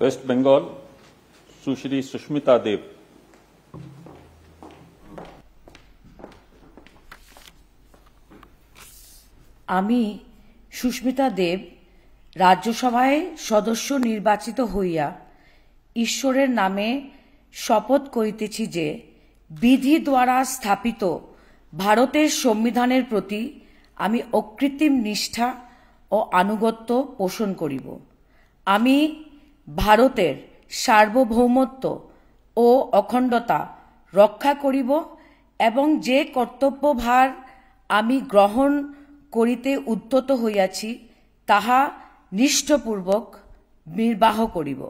West Bengal, Sushri Sushmita Dev. আমি সুস্মিতা দেব রাজ্যসভায় সদস্য নির্বাচিত হইয়া ঈশ্বরের নামে শপথ করিতেছি যে বিধি দ্বারা স্থাপিত ভারতের সংবিধানের প্রতি আমি অকৃত্রিম নিষ্ঠা ও আনুগত্য পোষণ করিব আমি ভারতের সার্বভৌমত্ব ও অখণ্ডতা রক্ষা করিব এবং যে কর্তব্যভার আমি গ্রহণ করিতে উদ্যত হইয়াছি তাহা নিষ্ঠপূর্বক নির্বাহ করিব